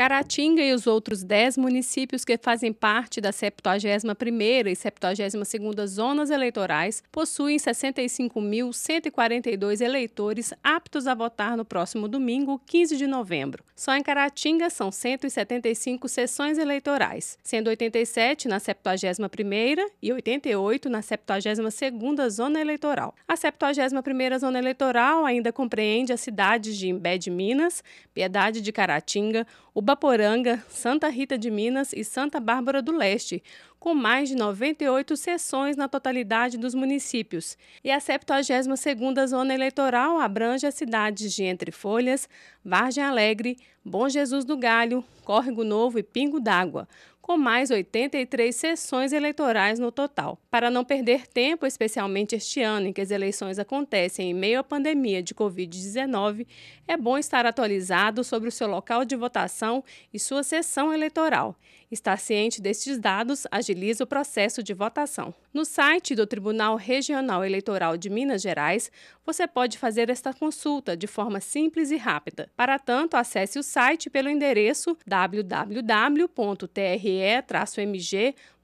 Caratinga e os outros 10 municípios que fazem parte da 71ª e 72ª zonas eleitorais possuem 65.142 eleitores aptos a votar no próximo domingo, 15 de novembro. Só em Caratinga são 175 sessões eleitorais, sendo 87 na 71ª e 88 na 72ª zona eleitoral. A 71ª zona eleitoral ainda compreende as cidades de Imbé de Minas, Piedade de Caratinga, o Ubaporanga, Santa Rita de Minas e Santa Bárbara do Leste, com mais de 98 sessões na totalidade dos municípios. E a 72ª Zona Eleitoral abrange as cidades de Entre Folhas, Vargem Alegre, Bom Jesus do Galho, Córrego Novo e Pingo d'Água, com mais 83 sessões eleitorais no total. Para não perder tempo, especialmente este ano em que as eleições acontecem em meio à pandemia de Covid-19, é bom estar atualizado sobre o seu local de votação e sua sessão eleitoral. Estar ciente destes dados agiliza o processo de votação. No site do Tribunal Regional Eleitoral de Minas Gerais, você pode fazer esta consulta de forma simples e rápida. Para tanto, acesse o site pelo endereço www.tre-mg.com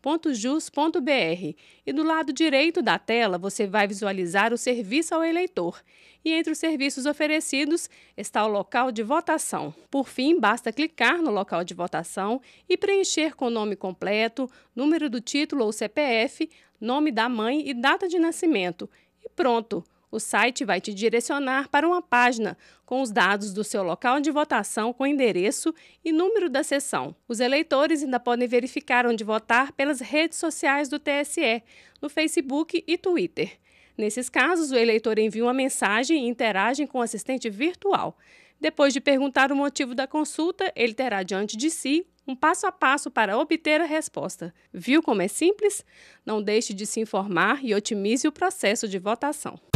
www.jus.br e do lado direito da tela você vai visualizar o serviço ao eleitor. E entre os serviços oferecidos está o local de votação. Por fim, basta clicar no local de votação e preencher com o nome completo, número do título ou CPF, nome da mãe e data de nascimento. E pronto! o site vai te direcionar para uma página com os dados do seu local de votação com endereço e número da sessão. Os eleitores ainda podem verificar onde votar pelas redes sociais do TSE, no Facebook e Twitter. Nesses casos, o eleitor envia uma mensagem e interage com o assistente virtual. Depois de perguntar o motivo da consulta, ele terá diante de si um passo a passo para obter a resposta. Viu como é simples? Não deixe de se informar e otimize o processo de votação.